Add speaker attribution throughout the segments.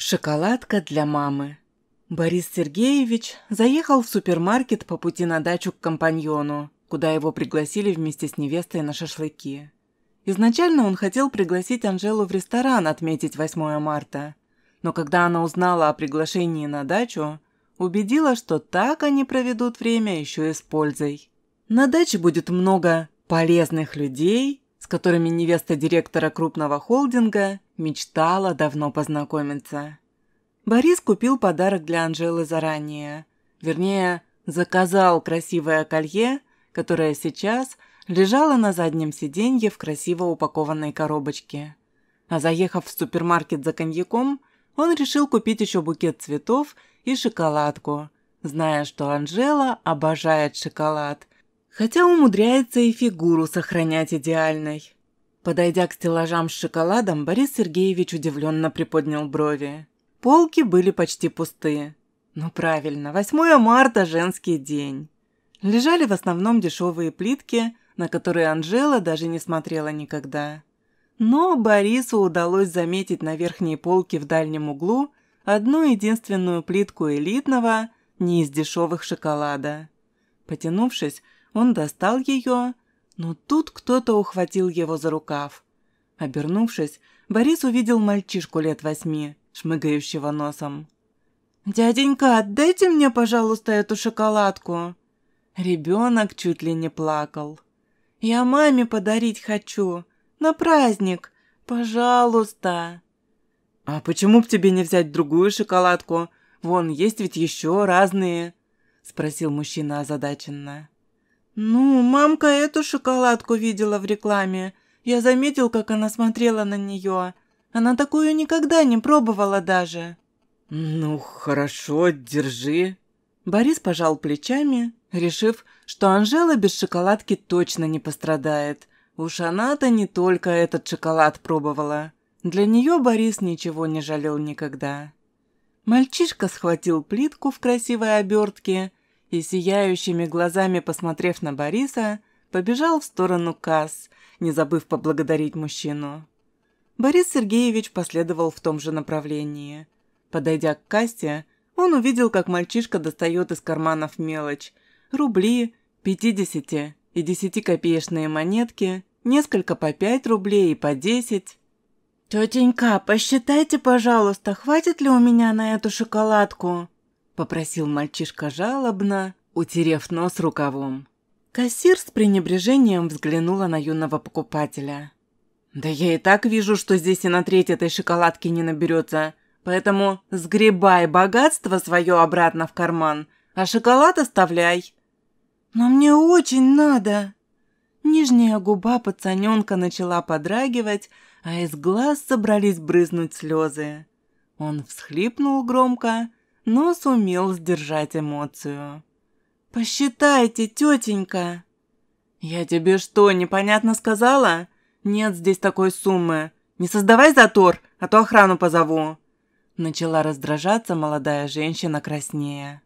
Speaker 1: Шоколадка для мамы. Борис Сергеевич заехал в супермаркет по пути на дачу к компаньону, куда его пригласили вместе с невестой на шашлыки. Изначально он хотел пригласить Анжелу в ресторан отметить 8 марта, но когда она узнала о приглашении на дачу, убедила, что так они проведут время еще и с пользой. На даче будет много полезных людей, с которыми невеста директора крупного холдинга Мечтала давно познакомиться. Борис купил подарок для Анжелы заранее. Вернее, заказал красивое колье, которое сейчас лежало на заднем сиденье в красиво упакованной коробочке. А заехав в супермаркет за коньяком, он решил купить еще букет цветов и шоколадку, зная, что Анжела обожает шоколад, хотя умудряется и фигуру сохранять идеальной. Подойдя к стеллажам с шоколадом, Борис Сергеевич удивленно приподнял брови. Полки были почти пустые. Ну правильно, 8 марта – женский день. Лежали в основном дешевые плитки, на которые Анжела даже не смотрела никогда. Но Борису удалось заметить на верхней полке в дальнем углу одну единственную плитку элитного, не из дешевых шоколада. Потянувшись, он достал ее – но тут кто-то ухватил его за рукав. Обернувшись, Борис увидел мальчишку лет восьми, шмыгающего носом. «Дяденька, отдайте мне, пожалуйста, эту шоколадку!» Ребенок чуть ли не плакал. «Я маме подарить хочу! На праздник! Пожалуйста!» «А почему б тебе не взять другую шоколадку? Вон, есть ведь еще разные!» Спросил мужчина озадаченно. «Ну, мамка эту шоколадку видела в рекламе. Я заметил, как она смотрела на нее. Она такую никогда не пробовала даже». «Ну, хорошо, держи». Борис пожал плечами, решив, что Анжела без шоколадки точно не пострадает. Уж она-то не только этот шоколад пробовала. Для нее Борис ничего не жалел никогда. Мальчишка схватил плитку в красивой обертке – и, сияющими глазами посмотрев на Бориса, побежал в сторону касс, не забыв поблагодарить мужчину. Борис Сергеевич последовал в том же направлении. Подойдя к кассе, он увидел, как мальчишка достает из карманов мелочь – рубли, 50 и 10-копеечные монетки, несколько по 5 рублей и по 10. «Тетенька, посчитайте, пожалуйста, хватит ли у меня на эту шоколадку?» попросил мальчишка жалобно, утерев нос рукавом. Кассир с пренебрежением взглянула на юного покупателя. «Да я и так вижу, что здесь и на треть этой шоколадки не наберется, поэтому сгребай богатство свое обратно в карман, а шоколад оставляй». «Но мне очень надо!» Нижняя губа пацаненка начала подрагивать, а из глаз собрались брызнуть слезы. Он всхлипнул громко, но сумел сдержать эмоцию. «Посчитайте, тетенька!» «Я тебе что, непонятно сказала? Нет здесь такой суммы. Не создавай затор, а то охрану позову!» Начала раздражаться молодая женщина краснее.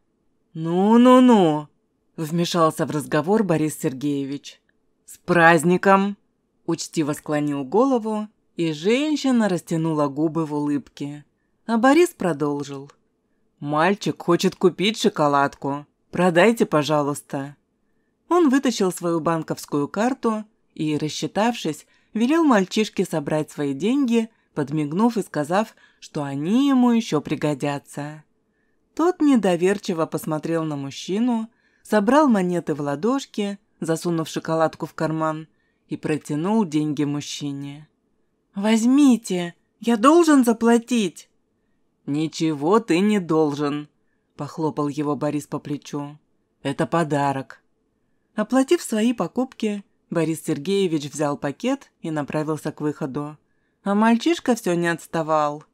Speaker 1: «Ну-ну-ну!» – вмешался в разговор Борис Сергеевич. «С праздником!» – учтиво склонил голову, и женщина растянула губы в улыбке. А Борис продолжил. «Мальчик хочет купить шоколадку. Продайте, пожалуйста». Он вытащил свою банковскую карту и, рассчитавшись, велел мальчишке собрать свои деньги, подмигнув и сказав, что они ему еще пригодятся. Тот недоверчиво посмотрел на мужчину, собрал монеты в ладошки, засунув шоколадку в карман, и протянул деньги мужчине. «Возьмите, я должен заплатить!» «Ничего ты не должен», – похлопал его Борис по плечу. «Это подарок». Оплатив свои покупки, Борис Сергеевич взял пакет и направился к выходу. А мальчишка все не отставал.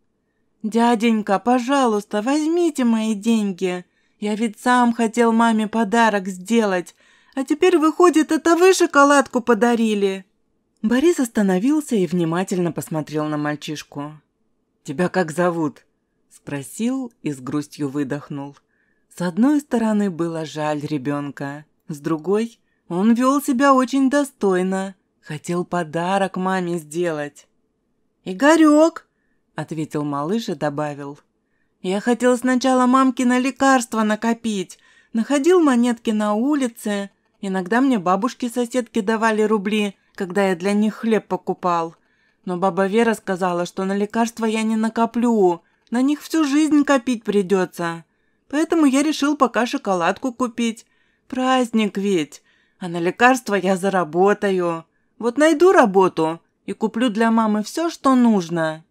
Speaker 1: «Дяденька, пожалуйста, возьмите мои деньги. Я ведь сам хотел маме подарок сделать, а теперь, выходит, это вы шоколадку подарили». Борис остановился и внимательно посмотрел на мальчишку. «Тебя как зовут?» Спросил и с грустью выдохнул. С одной стороны, было жаль ребенка, с другой, он вел себя очень достойно. Хотел подарок маме сделать. «Игорек!» – ответил малыш и добавил. «Я хотел сначала мамки на лекарства накопить. Находил монетки на улице. Иногда мне бабушки-соседки давали рубли, когда я для них хлеб покупал. Но баба Вера сказала, что на лекарства я не накоплю, на них всю жизнь копить придется. Поэтому я решил пока шоколадку купить. Праздник ведь. А на лекарства я заработаю. Вот найду работу и куплю для мамы все, что нужно».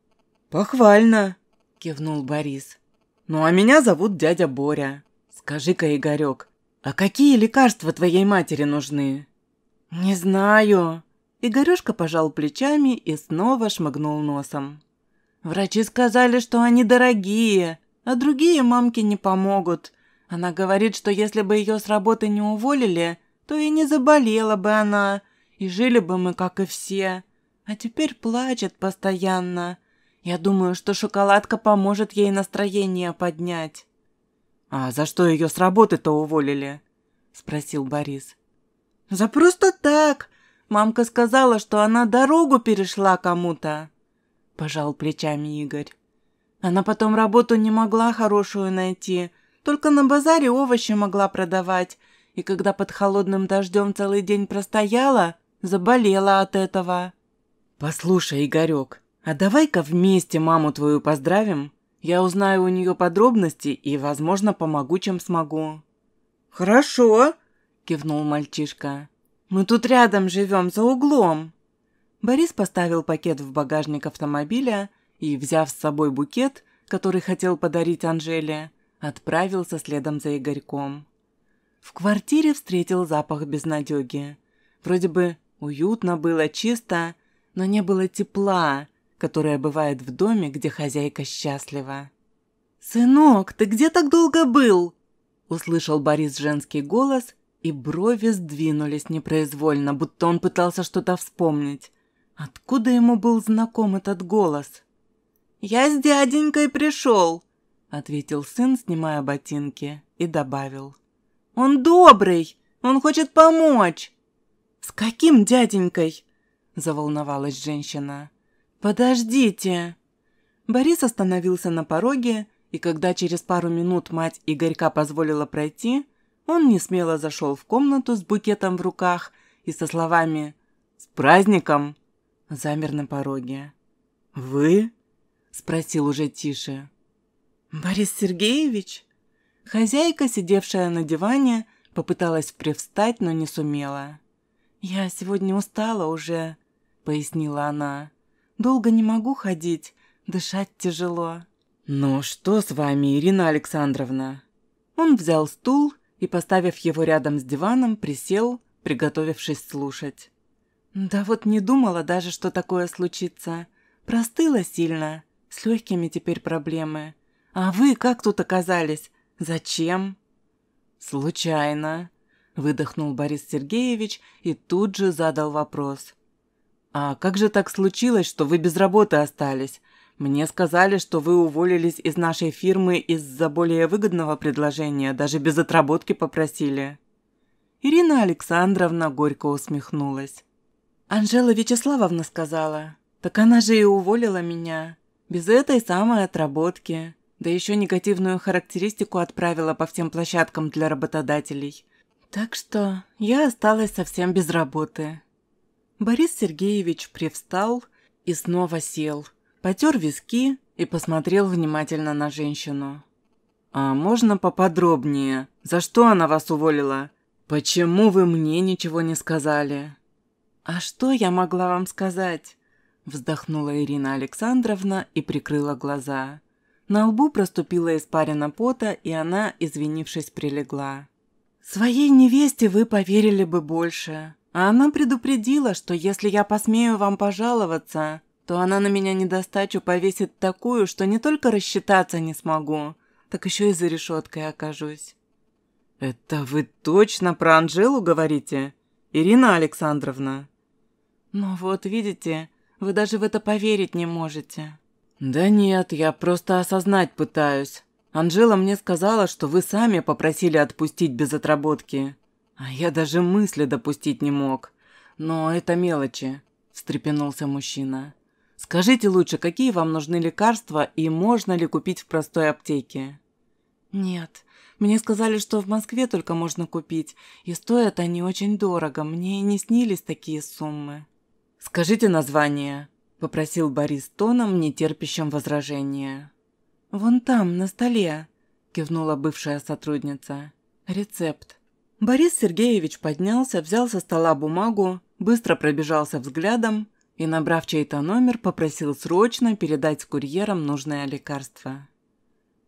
Speaker 1: «Похвально», – кивнул Борис. «Ну а меня зовут дядя Боря. Скажи-ка, Игорек, а какие лекарства твоей матери нужны?» «Не знаю». Игорюшка пожал плечами и снова шмыгнул носом. Врачи сказали, что они дорогие, а другие мамки не помогут. Она говорит, что если бы ее с работы не уволили, то и не заболела бы она, и жили бы мы, как и все. А теперь плачет постоянно. Я думаю, что шоколадка поможет ей настроение поднять». «А за что ее с работы-то уволили?» – спросил Борис. «За просто так. Мамка сказала, что она дорогу перешла кому-то» пожал плечами Игорь. Она потом работу не могла хорошую найти, только на базаре овощи могла продавать, и когда под холодным дождем целый день простояла, заболела от этого. «Послушай, Игорек, а давай-ка вместе маму твою поздравим. Я узнаю у нее подробности и, возможно, помогу, чем смогу». «Хорошо», – кивнул мальчишка. «Мы тут рядом живем, за углом». Борис поставил пакет в багажник автомобиля и, взяв с собой букет, который хотел подарить Анжеле, отправился следом за Игорьком. В квартире встретил запах безнадеги. Вроде бы уютно было, чисто, но не было тепла, которое бывает в доме, где хозяйка счастлива. «Сынок, ты где так долго был?» Услышал Борис женский голос, и брови сдвинулись непроизвольно, будто он пытался что-то вспомнить. Откуда ему был знаком этот голос? «Я с дяденькой пришел», — ответил сын, снимая ботинки, и добавил. «Он добрый! Он хочет помочь!» «С каким дяденькой?» — заволновалась женщина. «Подождите!» Борис остановился на пороге, и когда через пару минут мать Игорька позволила пройти, он несмело зашел в комнату с букетом в руках и со словами «С праздником!» замер на пороге. «Вы?» — спросил уже тише. «Борис Сергеевич?» Хозяйка, сидевшая на диване, попыталась привстать, но не сумела. «Я сегодня устала уже», — пояснила она. «Долго не могу ходить, дышать тяжело». «Ну что с вами, Ирина Александровна?» Он взял стул и, поставив его рядом с диваном, присел, приготовившись слушать. Да вот не думала даже, что такое случится. Простыла сильно. С легкими теперь проблемы. А вы как тут оказались? Зачем? Случайно. Выдохнул Борис Сергеевич и тут же задал вопрос. «А как же так случилось, что вы без работы остались? Мне сказали, что вы уволились из нашей фирмы из-за более выгодного предложения, даже без отработки попросили». Ирина Александровна горько усмехнулась. Анжела Вячеславовна сказала. Так она же и уволила меня. Без этой самой отработки. Да еще негативную характеристику отправила по всем площадкам для работодателей. Так что я осталась совсем без работы. Борис Сергеевич привстал и снова сел, потер виски и посмотрел внимательно на женщину. «А можно поподробнее? За что она вас уволила? Почему вы мне ничего не сказали?» «А что я могла вам сказать?» Вздохнула Ирина Александровна и прикрыла глаза. На лбу проступила испарина пота, и она, извинившись, прилегла. «Своей невесте вы поверили бы больше. А она предупредила, что если я посмею вам пожаловаться, то она на меня недостачу повесит такую, что не только рассчитаться не смогу, так еще и за решеткой окажусь». «Это вы точно про Анжелу говорите, Ирина Александровна?» Ну вот видите, вы даже в это поверить не можете». «Да нет, я просто осознать пытаюсь. Анжела мне сказала, что вы сами попросили отпустить без отработки. А я даже мысли допустить не мог. Но это мелочи», – встрепенулся мужчина. «Скажите лучше, какие вам нужны лекарства и можно ли купить в простой аптеке?» «Нет, мне сказали, что в Москве только можно купить, и стоят они очень дорого, мне и не снились такие суммы». «Скажите название», – попросил Борис тоном, не терпящим возражения. «Вон там, на столе», – кивнула бывшая сотрудница. «Рецепт». Борис Сергеевич поднялся, взял со стола бумагу, быстро пробежался взглядом и, набрав чей-то номер, попросил срочно передать с курьером нужное лекарство.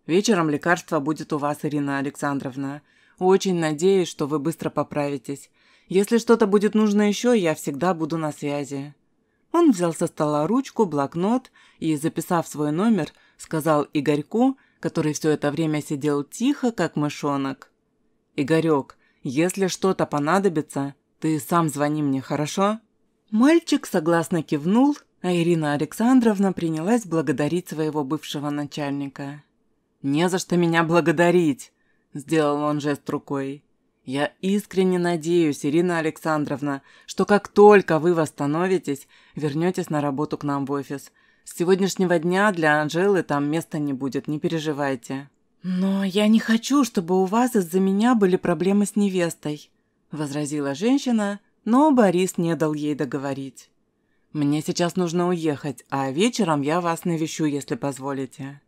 Speaker 1: «Вечером лекарство будет у вас, Ирина Александровна. Очень надеюсь, что вы быстро поправитесь. Если что-то будет нужно еще, я всегда буду на связи». Он взял со стола ручку, блокнот и, записав свой номер, сказал Игорьку, который все это время сидел тихо, как мышонок. «Игорек, если что-то понадобится, ты сам звони мне, хорошо?» Мальчик согласно кивнул, а Ирина Александровна принялась благодарить своего бывшего начальника. «Не за что меня благодарить!» – сделал он жест рукой. Я искренне надеюсь, Ирина Александровна, что как только вы восстановитесь, вернетесь на работу к нам в офис. С сегодняшнего дня для Анжелы там места не будет, не переживайте. Но я не хочу, чтобы у вас из-за меня были проблемы с невестой, возразила женщина, но Борис не дал ей договорить. Мне сейчас нужно уехать, а вечером я вас навещу, если позволите.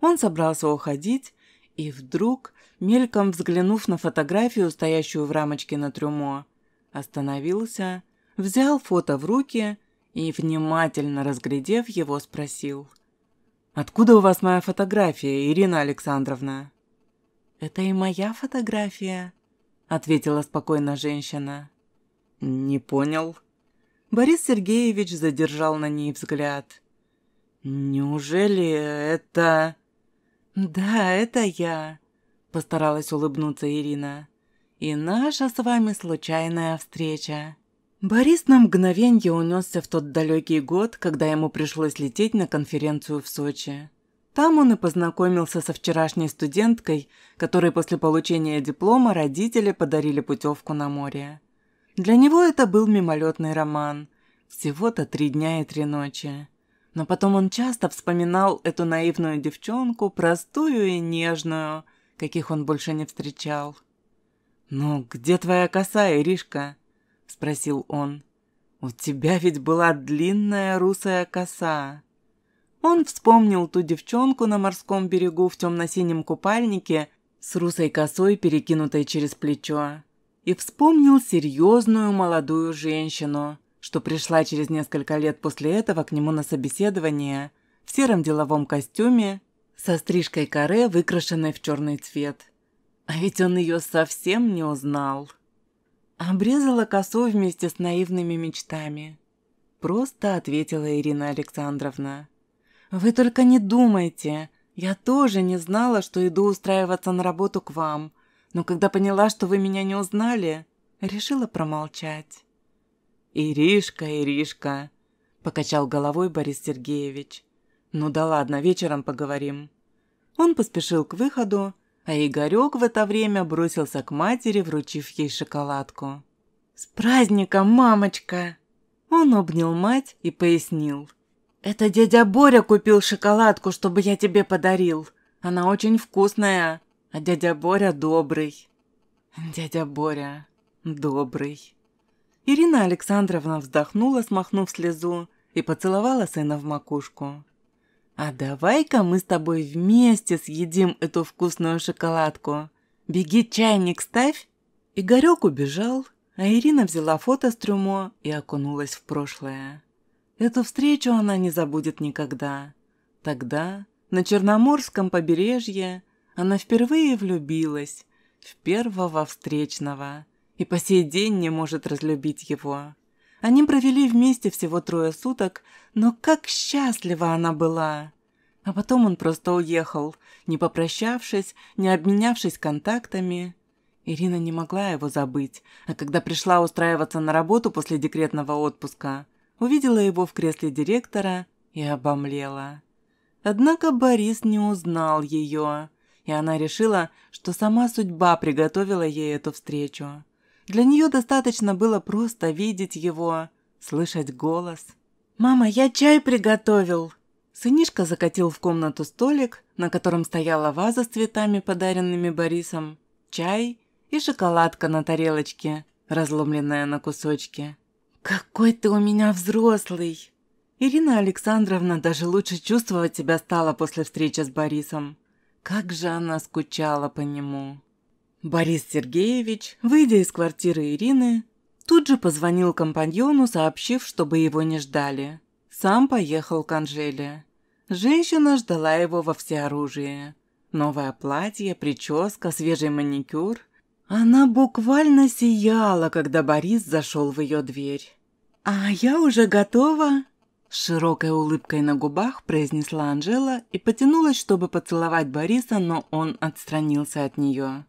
Speaker 1: Он собрался уходить, и вдруг, мельком взглянув на фотографию, стоящую в рамочке на трюмо, остановился, взял фото в руки и, внимательно разглядев его, спросил. «Откуда у вас моя фотография, Ирина Александровна?» «Это и моя фотография», — ответила спокойно женщина. «Не понял». Борис Сергеевич задержал на ней взгляд. «Неужели это...» «Да, это я», – постаралась улыбнуться Ирина. «И наша с вами случайная встреча». Борис на мгновенье унесся в тот далекий год, когда ему пришлось лететь на конференцию в Сочи. Там он и познакомился со вчерашней студенткой, которой после получения диплома родители подарили путевку на море. Для него это был мимолетный роман. Всего-то три дня и три ночи. Но потом он часто вспоминал эту наивную девчонку, простую и нежную, каких он больше не встречал. «Ну, где твоя коса, Иришка?» – спросил он. «У тебя ведь была длинная русая коса». Он вспомнил ту девчонку на морском берегу в темно-синем купальнике с русой косой, перекинутой через плечо. И вспомнил серьезную молодую женщину, что пришла через несколько лет после этого к нему на собеседование в сером деловом костюме со стрижкой каре, выкрашенной в черный цвет. А ведь он ее совсем не узнал. Обрезала косу вместе с наивными мечтами. Просто ответила Ирина Александровна. «Вы только не думайте. Я тоже не знала, что иду устраиваться на работу к вам. Но когда поняла, что вы меня не узнали, решила промолчать». «Иришка, Иришка!» – покачал головой Борис Сергеевич. «Ну да ладно, вечером поговорим». Он поспешил к выходу, а Игорек в это время бросился к матери, вручив ей шоколадку. «С праздником, мамочка!» Он обнял мать и пояснил. «Это дядя Боря купил шоколадку, чтобы я тебе подарил. Она очень вкусная, а дядя Боря добрый». «Дядя Боря добрый». Ирина Александровна вздохнула, смахнув слезу, и поцеловала сына в макушку. «А давай-ка мы с тобой вместе съедим эту вкусную шоколадку. Беги, чайник ставь!» Игорек убежал, а Ирина взяла фото с трюмо и окунулась в прошлое. Эту встречу она не забудет никогда. Тогда, на Черноморском побережье, она впервые влюбилась в первого встречного – и по сей день не может разлюбить его. Они провели вместе всего трое суток, но как счастлива она была! А потом он просто уехал, не попрощавшись, не обменявшись контактами. Ирина не могла его забыть, а когда пришла устраиваться на работу после декретного отпуска, увидела его в кресле директора и обомлела. Однако Борис не узнал ее, и она решила, что сама судьба приготовила ей эту встречу. Для нее достаточно было просто видеть его, слышать голос. «Мама, я чай приготовил!» Сынишка закатил в комнату столик, на котором стояла ваза с цветами, подаренными Борисом, чай и шоколадка на тарелочке, разломленная на кусочки. «Какой ты у меня взрослый!» Ирина Александровна даже лучше чувствовать себя стала после встречи с Борисом. Как же она скучала по нему. Борис Сергеевич, выйдя из квартиры Ирины, тут же позвонил компаньону, сообщив, чтобы его не ждали. Сам поехал к Анжеле. Женщина ждала его во всеоружии. Новое платье, прическа, свежий маникюр. Она буквально сияла, когда Борис зашел в ее дверь. «А я уже готова!» С широкой улыбкой на губах произнесла Анжела и потянулась, чтобы поцеловать Бориса, но он отстранился от нее.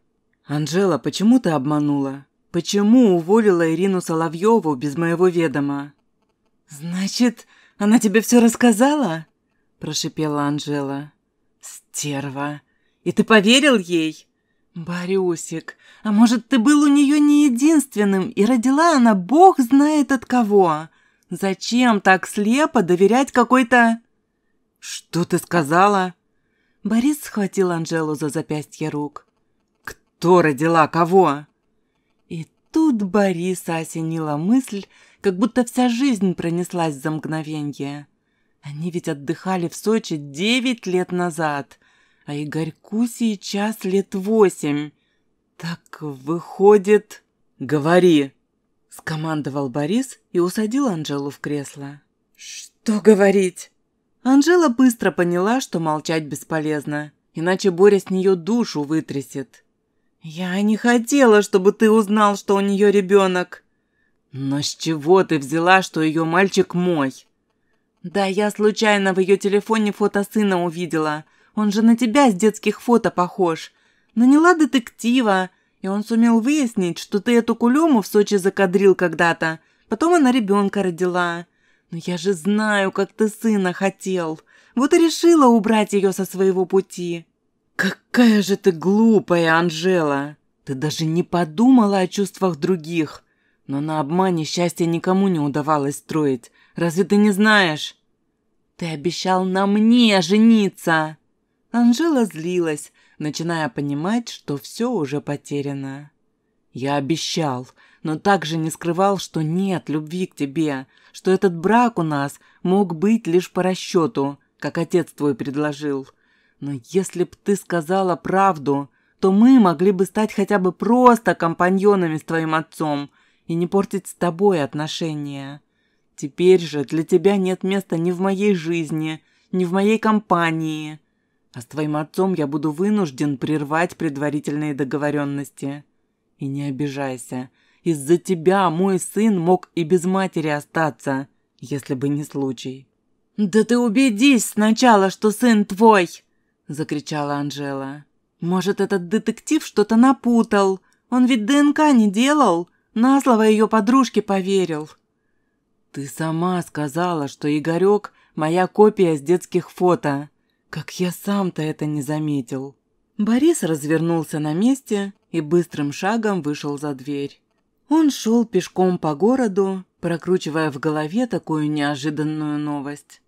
Speaker 1: «Анжела, почему ты обманула? Почему уволила Ирину Соловьеву без моего ведома?» «Значит, она тебе все рассказала?» – прошипела Анжела. «Стерва! И ты поверил ей?» «Борюсик, а может, ты был у нее не единственным, и родила она бог знает от кого? Зачем так слепо доверять какой-то...» «Что ты сказала?» Борис схватил Анжелу за запястье рук. Кто родила кого?» И тут Бориса осенила мысль, как будто вся жизнь пронеслась за мгновенье. Они ведь отдыхали в Сочи девять лет назад, а Игорьку сейчас лет восемь. Так выходит... «Говори!» — скомандовал Борис и усадил Анжелу в кресло. «Что говорить?» Анжела быстро поняла, что молчать бесполезно, иначе Боря с нее душу вытрясет. «Я не хотела, чтобы ты узнал, что у нее ребенок». «Но с чего ты взяла, что ее мальчик мой?» «Да, я случайно в ее телефоне фото сына увидела. Он же на тебя с детских фото похож. Наняла ну детектива, и он сумел выяснить, что ты эту кулему в Сочи закадрил когда-то. Потом она ребенка родила. Но ну я же знаю, как ты сына хотел. Вот и решила убрать ее со своего пути». «Какая же ты глупая, Анжела! Ты даже не подумала о чувствах других! Но на обмане счастье никому не удавалось строить. Разве ты не знаешь?» «Ты обещал на мне жениться!» Анжела злилась, начиная понимать, что все уже потеряно. «Я обещал, но также не скрывал, что нет любви к тебе, что этот брак у нас мог быть лишь по расчету, как отец твой предложил. Но если б ты сказала правду, то мы могли бы стать хотя бы просто компаньонами с твоим отцом и не портить с тобой отношения. Теперь же для тебя нет места ни в моей жизни, ни в моей компании. А с твоим отцом я буду вынужден прервать предварительные договоренности. И не обижайся. Из-за тебя мой сын мог и без матери остаться, если бы не случай. «Да ты убедись сначала, что сын твой!» – закричала Анжела. «Может, этот детектив что-то напутал? Он ведь ДНК не делал, назлово ее подружке поверил». «Ты сама сказала, что Игорек – моя копия с детских фото. Как я сам-то это не заметил». Борис развернулся на месте и быстрым шагом вышел за дверь. Он шел пешком по городу, прокручивая в голове такую неожиданную новость.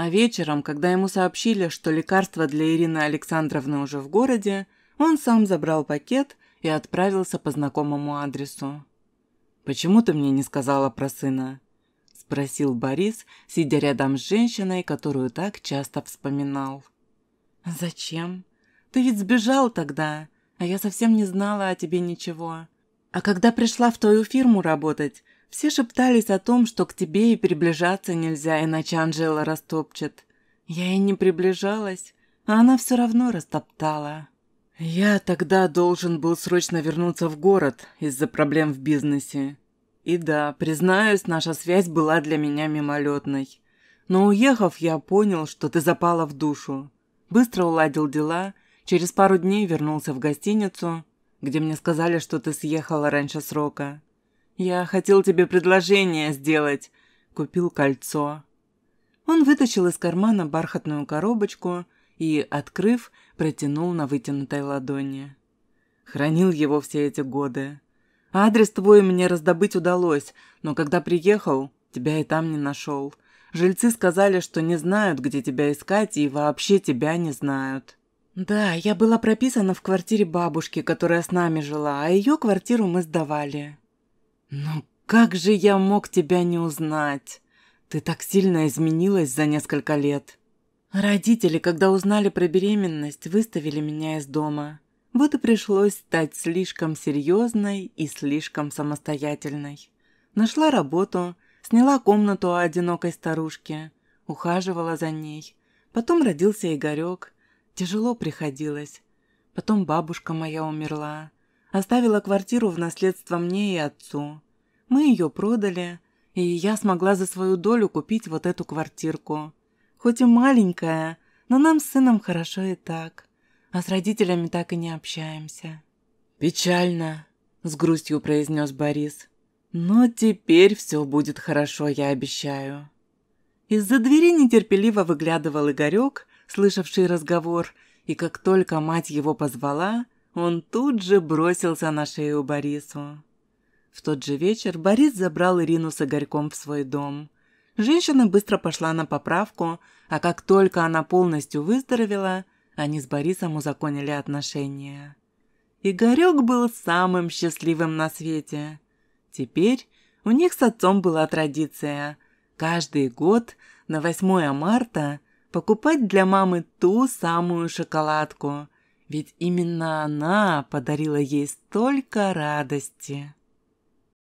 Speaker 1: А вечером, когда ему сообщили, что лекарство для Ирины Александровны уже в городе, он сам забрал пакет и отправился по знакомому адресу. «Почему ты мне не сказала про сына?» – спросил Борис, сидя рядом с женщиной, которую так часто вспоминал. «Зачем? Ты ведь сбежал тогда, а я совсем не знала о тебе ничего. А когда пришла в твою фирму работать, все шептались о том, что к тебе и приближаться нельзя, иначе Анжела растопчет. Я и не приближалась, а она все равно растоптала. Я тогда должен был срочно вернуться в город из-за проблем в бизнесе. И да, признаюсь, наша связь была для меня мимолетной. Но уехав, я понял, что ты запала в душу. Быстро уладил дела, через пару дней вернулся в гостиницу, где мне сказали, что ты съехала раньше срока. «Я хотел тебе предложение сделать. Купил кольцо». Он вытащил из кармана бархатную коробочку и, открыв, протянул на вытянутой ладони. Хранил его все эти годы. Адрес твой мне раздобыть удалось, но когда приехал, тебя и там не нашел. Жильцы сказали, что не знают, где тебя искать, и вообще тебя не знают. Да, я была прописана в квартире бабушки, которая с нами жила, а ее квартиру мы сдавали. «Ну как же я мог тебя не узнать? Ты так сильно изменилась за несколько лет». Родители, когда узнали про беременность, выставили меня из дома. Вот и пришлось стать слишком серьезной и слишком самостоятельной. Нашла работу, сняла комнату у одинокой старушки, ухаживала за ней. Потом родился Игорек. Тяжело приходилось. Потом бабушка моя умерла. Оставила квартиру в наследство мне и отцу. Мы ее продали, и я смогла за свою долю купить вот эту квартирку. Хоть и маленькая, но нам с сыном хорошо и так. А с родителями так и не общаемся. «Печально», — с грустью произнес Борис. «Но теперь все будет хорошо, я обещаю». Из-за двери нетерпеливо выглядывал Игорек, слышавший разговор, и как только мать его позвала, — он тут же бросился на шею Борису. В тот же вечер Борис забрал Ирину с Игорьком в свой дом. Женщина быстро пошла на поправку, а как только она полностью выздоровела, они с Борисом узаконили отношения. Игорек был самым счастливым на свете. Теперь у них с отцом была традиция каждый год на 8 марта покупать для мамы ту самую шоколадку – ведь именно она подарила ей столько радости.